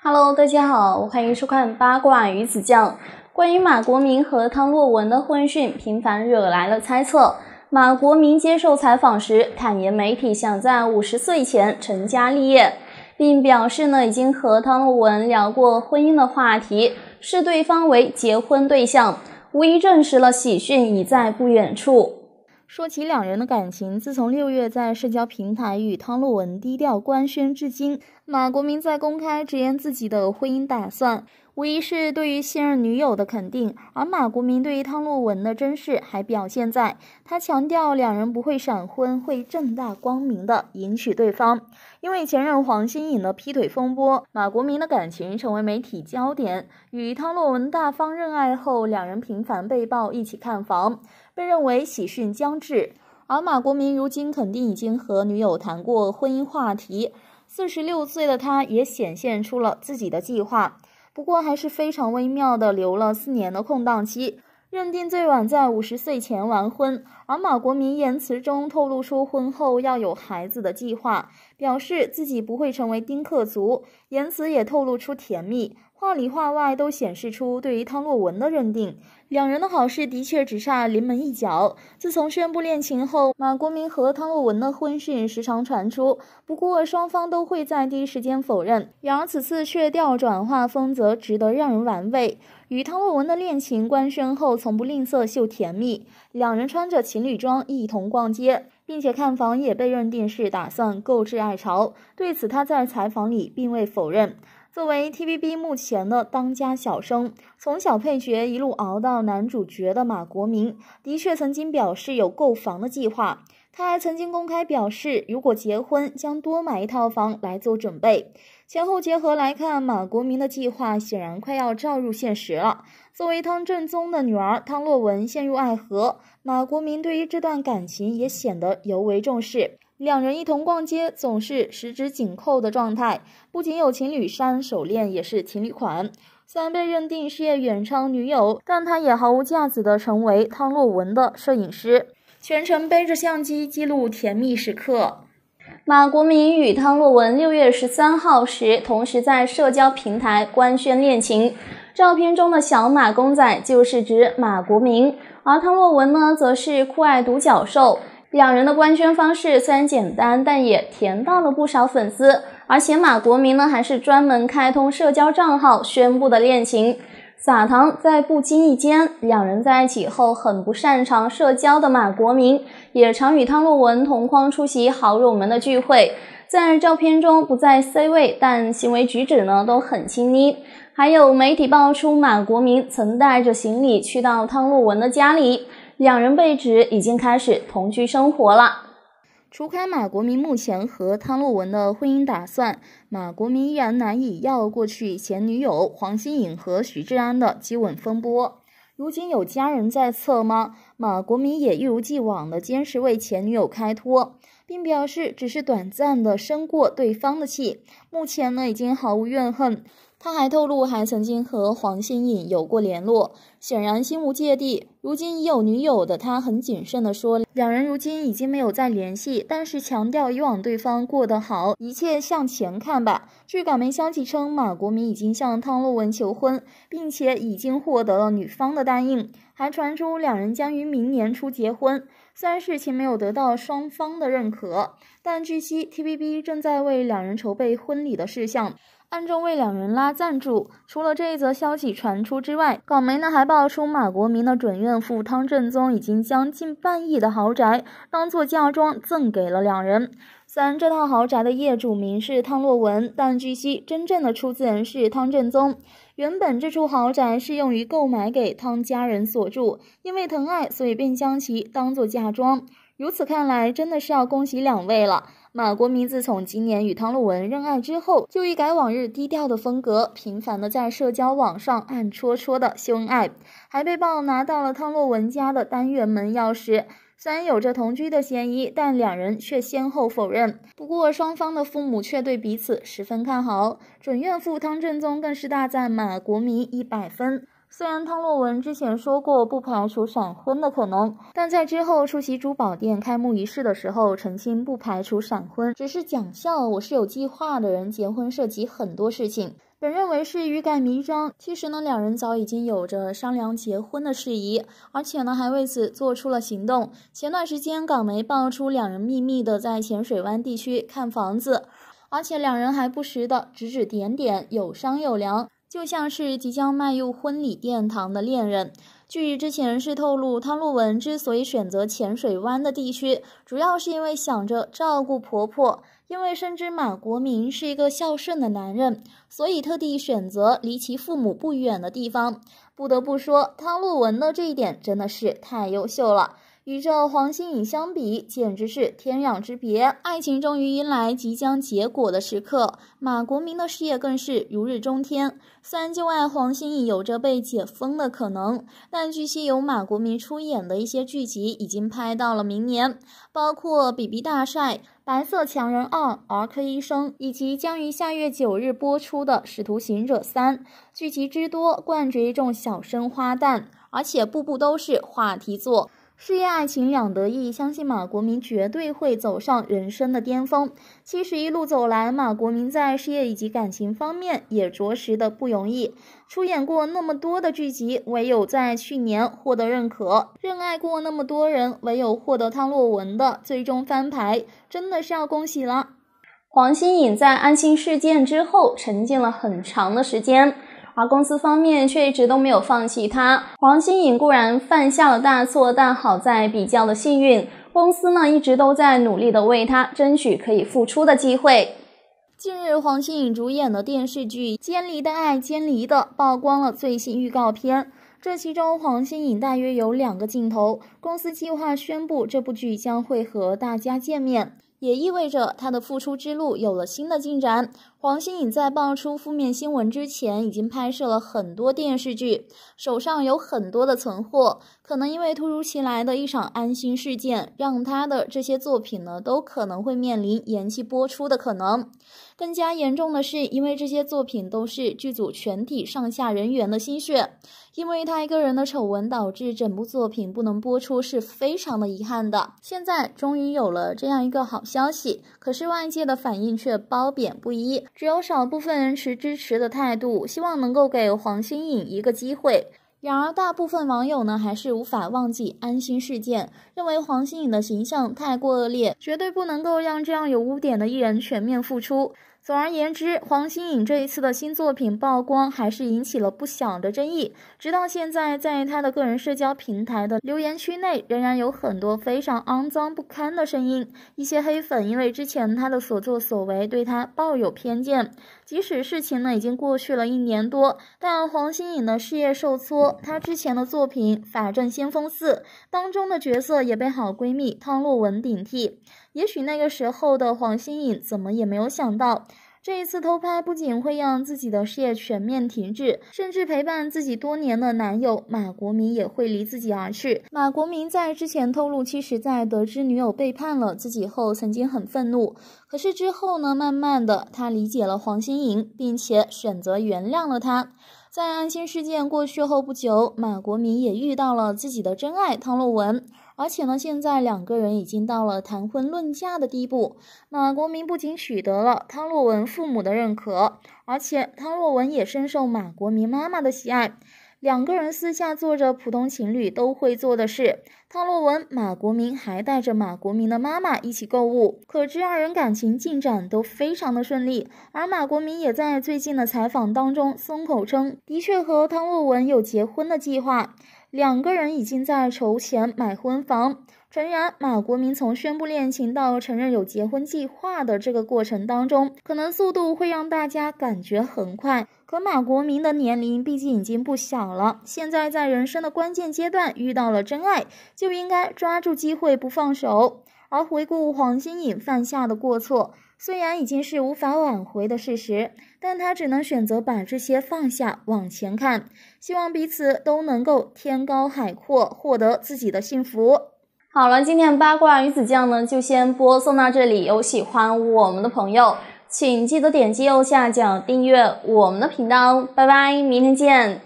Hello，大家好，欢迎收看《八卦鱼子酱》。关于马国明和汤洛雯的婚讯频繁惹来了猜测。马国明接受采访时坦言，媒体想在五十岁前成家立业，并表示呢已经和汤洛雯聊过婚姻的话题，视对方为结婚对象，无疑证实了喜讯已在不远处。说起两人的感情，自从六月在社交平台与汤洛雯低调官宣至今，马国明在公开直言自己的婚姻打算。无疑是对于现任女友的肯定，而马国明对于汤洛雯的珍视还表现在他强调两人不会闪婚，会正大光明的迎娶对方。因为前任黄心颖的劈腿风波，马国明的感情成为媒体焦点。与汤洛雯大方认爱后，两人频繁被曝一起看房，被认为喜讯将至。而马国明如今肯定已经和女友谈过婚姻话题，四十六岁的他也显现出了自己的计划。不过还是非常微妙的，留了四年的空档期，认定最晚在五十岁前完婚。而马国明言辞中透露出婚后要有孩子的计划，表示自己不会成为丁克族，言辞也透露出甜蜜。话里话外都显示出对于汤洛文的认定，两人的好事的确只差临门一脚。自从宣布恋情后，马国明和汤洛文的婚讯时常传出，不过双方都会在第一时间否认。然而此次却调转画风则值得让人玩味。与汤洛文的恋情官宣后，从不吝啬秀甜蜜，两人穿着情侣装一同逛街，并且看房也被认定是打算购置爱巢。对此，他在采访里并未否认。作为 TVB 目前的当家小生，从小配角一路熬到男主角的马国明，的确曾经表示有购房的计划。他还曾经公开表示，如果结婚将多买一套房来做准备。前后结合来看，马国明的计划显然快要照入现实了。作为汤振宗的女儿，汤洛雯陷入爱河，马国明对于这段感情也显得尤为重视。两人一同逛街，总是十指紧扣的状态。不仅有情侣衫、手链，也是情侣款。虽然被认定事业远超女友，但他也毫无架子的成为汤洛雯的摄影师。全程背着相机记录甜蜜时刻，马国明与汤洛文六月十三号时同时在社交平台官宣恋情。照片中的小马公仔就是指马国明，而汤洛文呢，则是酷爱独角兽。两人的官宣方式虽然简单，但也甜到了不少粉丝。而且马国明呢，还是专门开通社交账号宣布的恋情。撒糖在不经意间，两人在一起后，很不擅长社交的马国明，也常与汤洛雯同框出席好友们的聚会。在照片中不在 C 位，但行为举止呢都很亲昵。还有媒体爆出马国明曾带着行李去到汤洛雯的家里，两人被指已经开始同居生活了。除开马国明目前和汤洛雯的婚姻打算，马国明依然难以要过去前女友黄心颖和许志安的激吻风波。如今有家人在侧吗？马国明也一如既往的坚持为前女友开脱，并表示只是短暂的生过对方的气，目前呢已经毫无怨恨。他还透露，还曾经和黄心颖有过联络，显然心无芥蒂。如今已有女友的他，很谨慎地说，两人如今已经没有再联系，但是强调以往对方过得好，一切向前看吧。据港媒消息称，马国明已经向汤洛雯求婚，并且已经获得了女方的答应，还传出两人将于明年初结婚。虽然事情没有得到双方的认可。但据悉，TBB 正在为两人筹备婚礼的事项，暗中为两人拉赞助。除了这一则消息传出之外，港媒呢还爆出马国明的准岳父汤振宗已经将近半亿的豪宅当做嫁妆赠给了两人。虽然这套豪宅的业主名是汤洛文，但据悉真正的出资人是汤振宗。原本这处豪宅是用于购买给汤家人所住，因为疼爱，所以便将其当做嫁妆。如此看来，真的是要恭喜两位了。马国明自从今年与汤洛雯认爱之后，就一改往日低调的风格，频繁的在社交网上暗戳戳的秀恩爱，还被曝拿到了汤洛雯家的单元门钥匙。虽然有着同居的嫌疑，但两人却先后否认。不过，双方的父母却对彼此十分看好，准岳父汤振宗更是大赞马国明一百分。虽然汤洛文之前说过不排除闪婚的可能，但在之后出席珠宝店开幕仪式的时候澄清，不排除闪婚，只是讲笑。我是有计划的人，结婚涉及很多事情。本认为是欲盖弥彰，其实呢，两人早已经有着商量结婚的事宜，而且呢，还为此做出了行动。前段时间港媒爆出两人秘密的在浅水湾地区看房子，而且两人还不时的指指点点，有商有量。就像是即将迈入婚礼殿堂的恋人。据知情人士透露，汤洛文之所以选择浅水湾的地区，主要是因为想着照顾婆婆，因为深知马国明是一个孝顺的男人，所以特地选择离其父母不远的地方。不得不说，汤洛文的这一点真的是太优秀了。与这黄心颖相比，简直是天壤之别。爱情终于迎来即将结果的时刻，马国明的事业更是如日中天。虽然旧爱黄心颖有着被解封的可能，但据悉有马国明出演的一些剧集已经拍到了明年，包括《比比大帅》《白色强人二》《儿科医生》，以及将于下月九日播出的《使徒行者三》。剧集之多，冠绝一众小生花旦，而且部部都是话题作。事业爱情两得意，相信马国明绝对会走上人生的巅峰。其实一路走来，马国明在事业以及感情方面也着实的不容易。出演过那么多的剧集，唯有在去年获得认可；认爱过那么多人，唯有获得汤洛雯的最终翻牌，真的是要恭喜了。黄心颖在安心事件之后沉浸了很长的时间。而公司方面却一直都没有放弃他。黄心颖固然犯下了大错，但好在比较的幸运，公司呢一直都在努力的为他争取可以复出的机会。近日，黄心颖主演的电视剧《坚离的爱》《坚离的》曝光了最新预告片，这其中黄心颖大约有两个镜头。公司计划宣布这部剧将会和大家见面。也意味着他的复出之路有了新的进展。黄心颖在爆出负面新闻之前，已经拍摄了很多电视剧，手上有很多的存货。可能因为突如其来的一场安心事件，让他的这些作品呢，都可能会面临延期播出的可能。更加严重的是，因为这些作品都是剧组全体上下人员的心血，因为他一个人的丑闻导致整部作品不能播出，是非常的遗憾的。现在终于有了这样一个好消息，可是外界的反应却褒贬不一，只有少部分人持支持的态度，希望能够给黄心颖一个机会。然而，大部分网友呢还是无法忘记“安心事件”，认为黄心颖的形象太过恶劣，绝对不能够让这样有污点的艺人全面复出。总而言之，黄心颖这一次的新作品曝光还是引起了不小的争议。直到现在，在她的个人社交平台的留言区内，仍然有很多非常肮脏不堪的声音。一些黑粉因为之前她的所作所为，对她抱有偏见。即使事情呢已经过去了一年多，但黄心颖的事业受挫，她之前的作品《法证先锋四》当中的角色也被好闺蜜汤洛雯顶替。也许那个时候的黄心颖怎么也没有想到，这一次偷拍不仅会让自己的事业全面停滞，甚至陪伴自己多年的男友马国明也会离自己而去。马国明在之前透露，其实在得知女友背叛了自己后，曾经很愤怒。可是之后呢？慢慢的，他理解了黄心颖，并且选择原谅了他。在安心事件过去后不久，马国民也遇到了自己的真爱汤洛文，而且呢，现在两个人已经到了谈婚论嫁的地步。马国民不仅取得了汤洛文父母的认可，而且汤洛文也深受马国民妈妈的喜爱。两个人私下做着普通情侣都会做的事，汤洛雯、马国明还带着马国明的妈妈一起购物，可知二人感情进展都非常的顺利。而马国明也在最近的采访当中松口称，的确和汤洛雯有结婚的计划，两个人已经在筹钱买婚房。诚然，马国明从宣布恋情到承认有结婚计划的这个过程当中，可能速度会让大家感觉很快。可马国明的年龄毕竟已经不小了，现在在人生的关键阶段遇到了真爱，就应该抓住机会不放手。而回顾黄金颖犯下的过错，虽然已经是无法挽回的事实，但他只能选择把这些放下，往前看，希望彼此都能够天高海阔，获得自己的幸福。好了，今天的八卦鱼子酱呢，就先播送到这里。有喜欢我们的朋友，请记得点击右下角订阅我们的频道。拜拜，明天见。